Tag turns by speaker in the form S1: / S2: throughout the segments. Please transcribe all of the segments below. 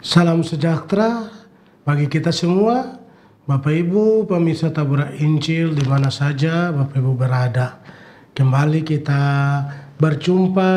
S1: Salam sejahtera bagi kita semua, Bapak Ibu, pemirsa Tabura Injil di mana saja Bapak Ibu berada. Kembali kita berjumpa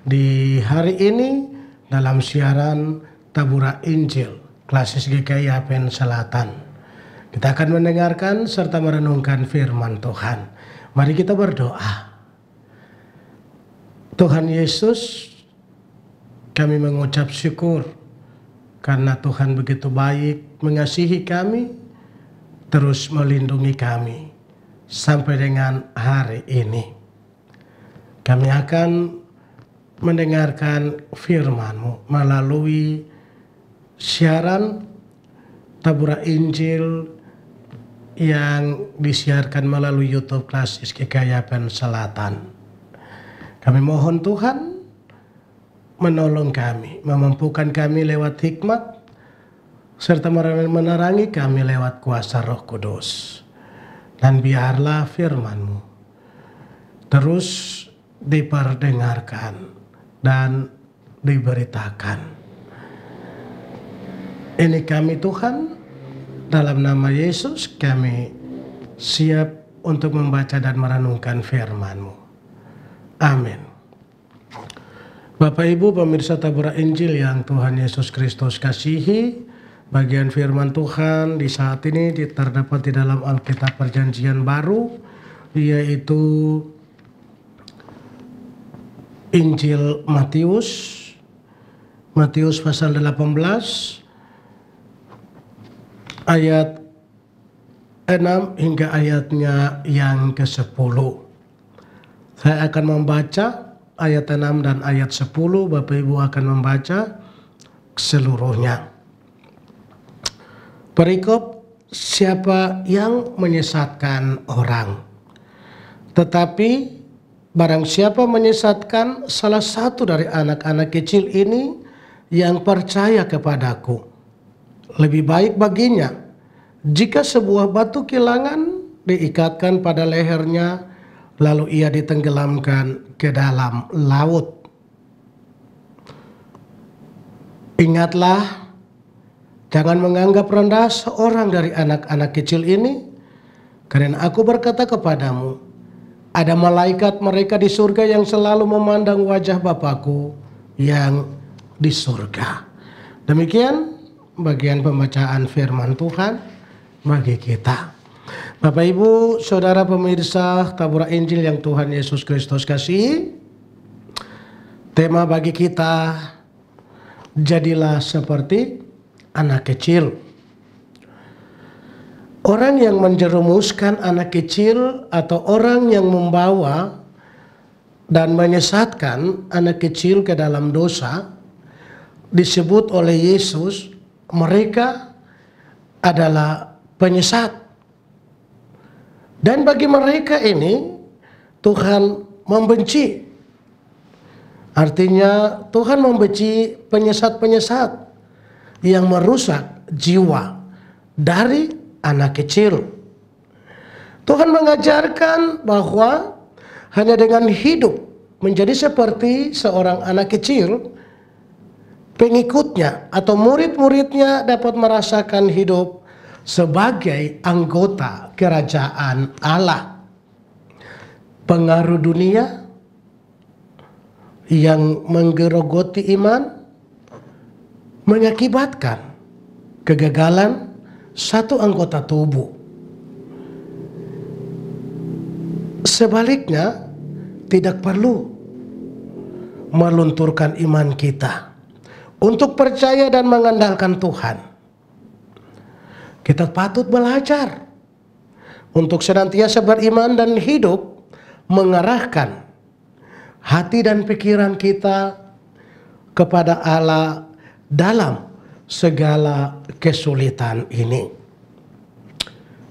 S1: di hari ini dalam siaran Tabura Injil, Klasis GKI Apen Selatan. Kita akan mendengarkan serta merenungkan firman Tuhan. Mari kita berdoa. Tuhan Yesus, kami mengucap syukur karena Tuhan begitu baik mengasihi kami, terus melindungi kami sampai dengan hari ini. Kami akan mendengarkan firman-Mu melalui siaran tabura Injil yang disiarkan melalui YouTube Kelas Kekayapan Pen Selatan. Kami mohon Tuhan menolong kami, memampukan kami lewat hikmat, serta menerangi kami lewat kuasa roh kudus. Dan biarlah firmanmu terus diperdengarkan dan diberitakan. Ini kami Tuhan, dalam nama Yesus kami siap untuk membaca dan merenungkan firman-Mu. Amin. Bapak Ibu pemirsa Tabura Injil yang Tuhan Yesus Kristus kasihi, bagian firman Tuhan di saat ini terdapat di dalam Alkitab Perjanjian Baru yaitu Injil Matius Matius pasal 18 ayat 6 hingga ayatnya yang ke-10. Saya akan membaca ayat 6 dan ayat 10 Bapak Ibu akan membaca seluruhnya. Perikop siapa yang menyesatkan orang. Tetapi barang siapa menyesatkan salah satu dari anak-anak kecil ini yang percaya kepadaku. Lebih baik baginya jika sebuah batu kilangan diikatkan pada lehernya lalu ia ditenggelamkan ke dalam laut. Ingatlah, jangan menganggap rendah seorang dari anak-anak kecil ini, karena aku berkata kepadamu, ada malaikat mereka di surga yang selalu memandang wajah Bapakku yang di surga. Demikian bagian pembacaan firman Tuhan bagi kita. Bapak Ibu, Saudara pemirsa Tabura Injil yang Tuhan Yesus Kristus kasih. Tema bagi kita jadilah seperti anak kecil. Orang yang menjerumuskan anak kecil atau orang yang membawa dan menyesatkan anak kecil ke dalam dosa disebut oleh Yesus mereka adalah penyesat dan bagi mereka ini Tuhan membenci. Artinya Tuhan membenci penyesat-penyesat yang merusak jiwa dari anak kecil. Tuhan mengajarkan bahwa hanya dengan hidup menjadi seperti seorang anak kecil, pengikutnya atau murid-muridnya dapat merasakan hidup sebagai anggota kerajaan Allah. Pengaruh dunia yang menggerogoti iman mengakibatkan kegagalan satu anggota tubuh. Sebaliknya, tidak perlu melunturkan iman kita untuk percaya dan mengandalkan Tuhan kita patut belajar untuk senantiasa beriman dan hidup mengarahkan hati dan pikiran kita kepada Allah dalam segala kesulitan ini.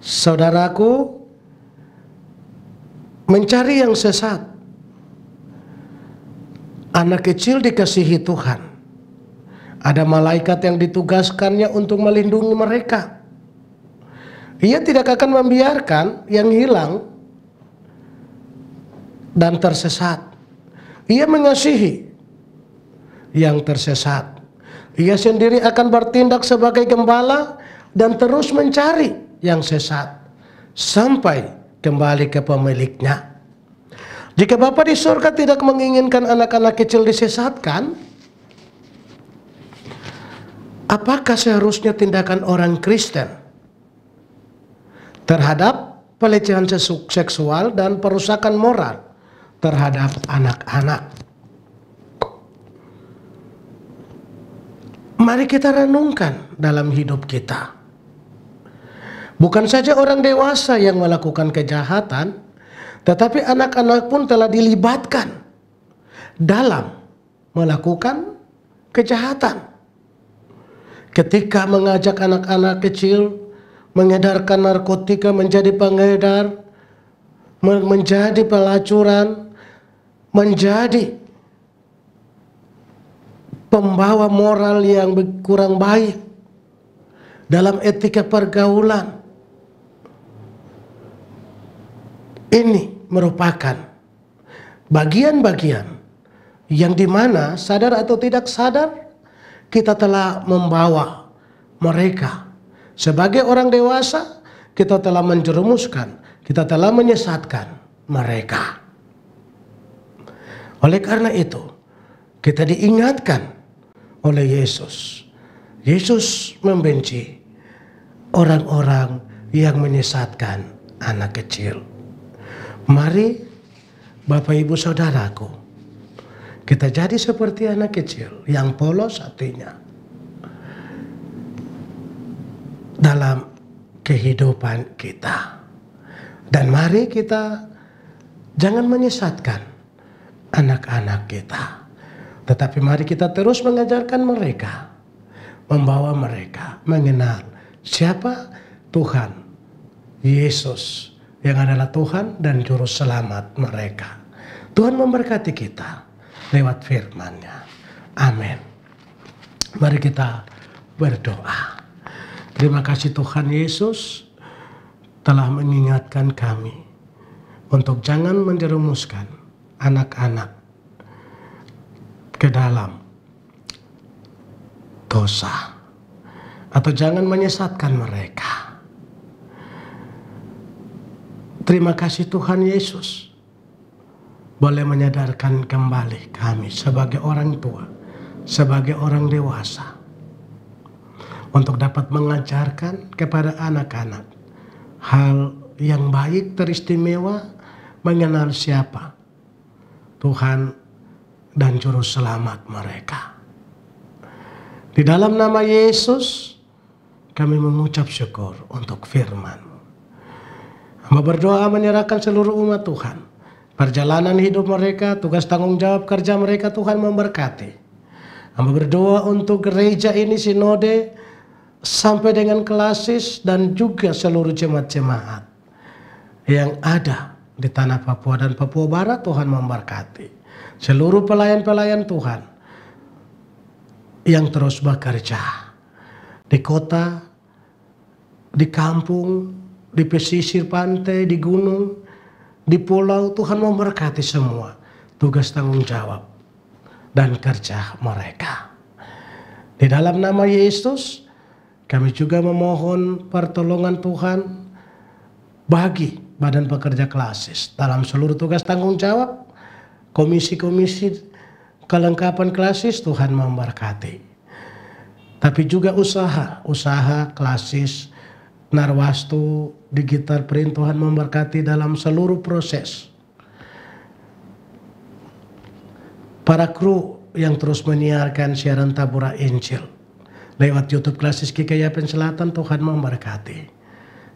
S1: Saudaraku, mencari yang sesat, anak kecil dikasihi Tuhan. Ada malaikat yang ditugaskannya untuk melindungi mereka. Ia tidak akan membiarkan yang hilang dan tersesat. Ia mengasihi yang tersesat. Ia sendiri akan bertindak sebagai gembala dan terus mencari yang sesat sampai kembali ke pemiliknya. Jika Bapak di surga tidak menginginkan anak-anak kecil disesatkan, apakah seharusnya tindakan orang Kristen? terhadap pelecehan seksual dan perusakan moral terhadap anak-anak. Mari kita renungkan dalam hidup kita. Bukan saja orang dewasa yang melakukan kejahatan, tetapi anak-anak pun telah dilibatkan dalam melakukan kejahatan. Ketika mengajak anak-anak kecil mengedarkan narkotika, menjadi pengedar, menjadi pelacuran, menjadi pembawa moral yang kurang baik dalam etika pergaulan. Ini merupakan bagian-bagian yang dimana sadar atau tidak sadar kita telah membawa mereka sebagai orang dewasa, kita telah menjerumuskan, kita telah menyesatkan mereka. Oleh karena itu, kita diingatkan oleh Yesus. Yesus membenci orang-orang yang menyesatkan anak kecil. Mari, Bapak, Ibu, saudaraku, kita jadi seperti anak kecil yang polos hatinya dalam kehidupan kita. Dan mari kita jangan menyesatkan anak-anak kita. Tetapi mari kita terus mengajarkan mereka, membawa mereka mengenal siapa Tuhan Yesus yang adalah Tuhan dan juru selamat mereka. Tuhan memberkati kita lewat firman-Nya. Amin. Mari kita berdoa. Terima kasih Tuhan Yesus telah mengingatkan kami untuk jangan menjerumuskan anak-anak ke dalam dosa atau jangan menyesatkan mereka. Terima kasih Tuhan Yesus boleh menyadarkan kembali kami sebagai orang tua, sebagai orang dewasa untuk dapat mengajarkan kepada anak-anak hal yang baik teristimewa mengenal siapa Tuhan dan juru selamat mereka. Di dalam nama Yesus kami mengucap syukur untuk firman. Hamba berdoa menyerahkan seluruh umat Tuhan. Perjalanan hidup mereka, tugas tanggung jawab kerja mereka Tuhan memberkati. Hamba berdoa untuk gereja ini sinode sampai dengan klasis dan juga seluruh jemaat-jemaat yang ada di tanah Papua dan Papua Barat Tuhan memberkati seluruh pelayan-pelayan Tuhan yang terus bekerja di kota, di kampung, di pesisir pantai, di gunung, di pulau Tuhan memberkati semua tugas tanggung jawab dan kerja mereka. Di dalam nama Yesus, kami juga memohon pertolongan Tuhan bagi badan pekerja klasis dalam seluruh tugas tanggung jawab, komisi-komisi kelengkapan klasis Tuhan memberkati. Tapi juga usaha, usaha klasis, narwastu, digital print Tuhan memberkati dalam seluruh proses. Para kru yang terus menyiarkan siaran tabura Injil lewat YouTube Klasis Kekayapan Selatan Tuhan memberkati.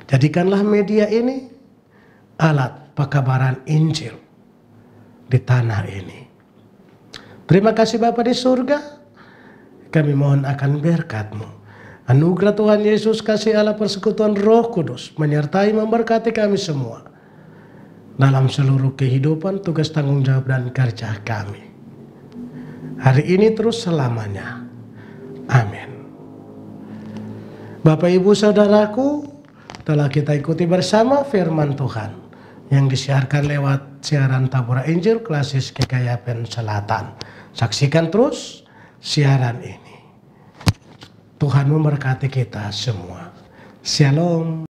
S1: Jadikanlah media ini alat pekabaran Injil di tanah ini. Terima kasih Bapak di surga. Kami mohon akan berkatmu. Anugerah Tuhan Yesus kasih Allah persekutuan roh kudus menyertai memberkati kami semua. Dalam seluruh kehidupan tugas tanggung jawab dan kerja kami. Hari ini terus selamanya. Amin. Bapak Ibu Saudaraku, telah kita ikuti bersama firman Tuhan yang disiarkan lewat siaran Tabura Injil Klasis Kekayapen Selatan. Saksikan terus siaran ini. Tuhan memberkati kita semua. Shalom.